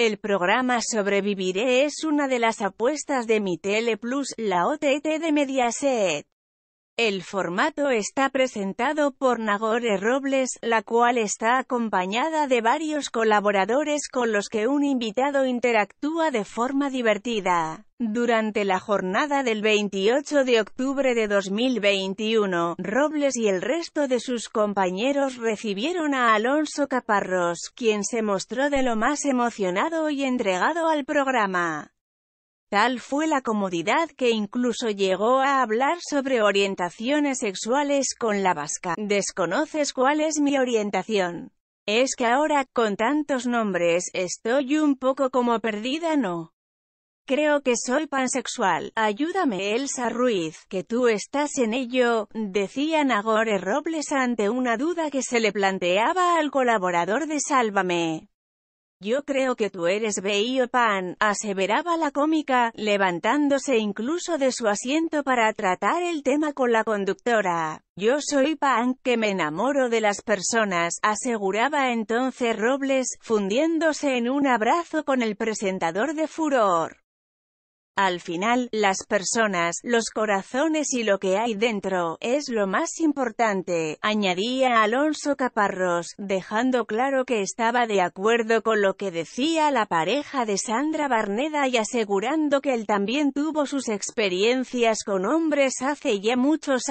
El programa Sobreviviré es una de las apuestas de Mi Tele Plus, la OTT de Mediaset. El formato está presentado por Nagore Robles, la cual está acompañada de varios colaboradores con los que un invitado interactúa de forma divertida. Durante la jornada del 28 de octubre de 2021, Robles y el resto de sus compañeros recibieron a Alonso Caparrós, quien se mostró de lo más emocionado y entregado al programa. Tal fue la comodidad que incluso llegó a hablar sobre orientaciones sexuales con la vasca. ¿Desconoces cuál es mi orientación? Es que ahora, con tantos nombres, estoy un poco como perdida, ¿no? Creo que soy pansexual, ayúdame Elsa Ruiz, que tú estás en ello, decía Nagore Robles ante una duda que se le planteaba al colaborador de Sálvame. Yo creo que tú eres bi pan, aseveraba la cómica, levantándose incluso de su asiento para tratar el tema con la conductora. Yo soy pan, que me enamoro de las personas, aseguraba entonces Robles, fundiéndose en un abrazo con el presentador de Furor. Al final, las personas, los corazones y lo que hay dentro, es lo más importante, añadía Alonso Caparros, dejando claro que estaba de acuerdo con lo que decía la pareja de Sandra Barneda y asegurando que él también tuvo sus experiencias con hombres hace ya muchos años.